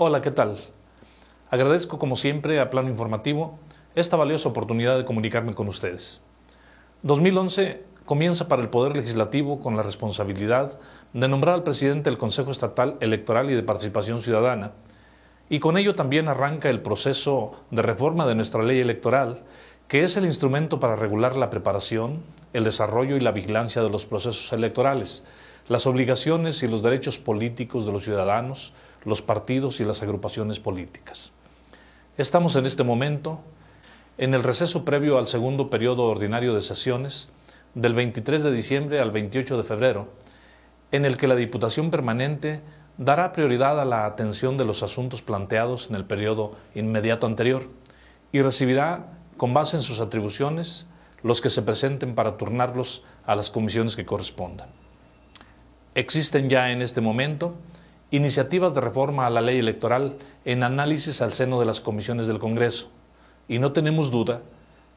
Hola, ¿qué tal? Agradezco como siempre a Plano Informativo esta valiosa oportunidad de comunicarme con ustedes. 2011 comienza para el Poder Legislativo con la responsabilidad de nombrar al presidente del Consejo Estatal Electoral y de Participación Ciudadana, y con ello también arranca el proceso de reforma de nuestra ley electoral, que es el instrumento para regular la preparación, el desarrollo y la vigilancia de los procesos electorales, las obligaciones y los derechos políticos de los ciudadanos, los partidos y las agrupaciones políticas. Estamos en este momento en el receso previo al segundo periodo ordinario de sesiones del 23 de diciembre al 28 de febrero, en el que la Diputación Permanente dará prioridad a la atención de los asuntos planteados en el periodo inmediato anterior y recibirá, con base en sus atribuciones, los que se presenten para turnarlos a las comisiones que correspondan. Existen ya en este momento iniciativas de reforma a la ley electoral en análisis al seno de las comisiones del Congreso y no tenemos duda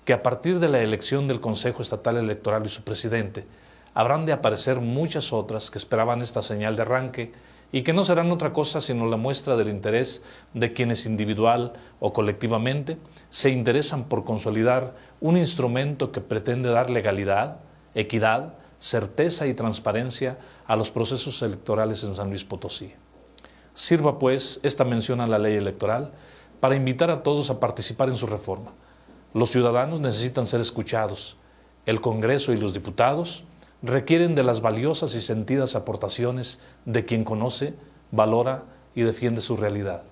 que a partir de la elección del Consejo Estatal Electoral y su presidente, habrán de aparecer muchas otras que esperaban esta señal de arranque y que no serán otra cosa sino la muestra del interés de quienes individual o colectivamente se interesan por consolidar un instrumento que pretende dar legalidad, equidad, certeza y transparencia a los procesos electorales en San Luis Potosí. Sirva pues esta mención a la ley electoral para invitar a todos a participar en su reforma. Los ciudadanos necesitan ser escuchados, el Congreso y los diputados requieren de las valiosas y sentidas aportaciones de quien conoce, valora y defiende su realidad.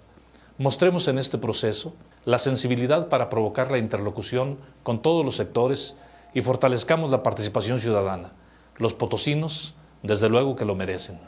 Mostremos en este proceso la sensibilidad para provocar la interlocución con todos los sectores y fortalezcamos la participación ciudadana. Los potosinos, desde luego que lo merecen.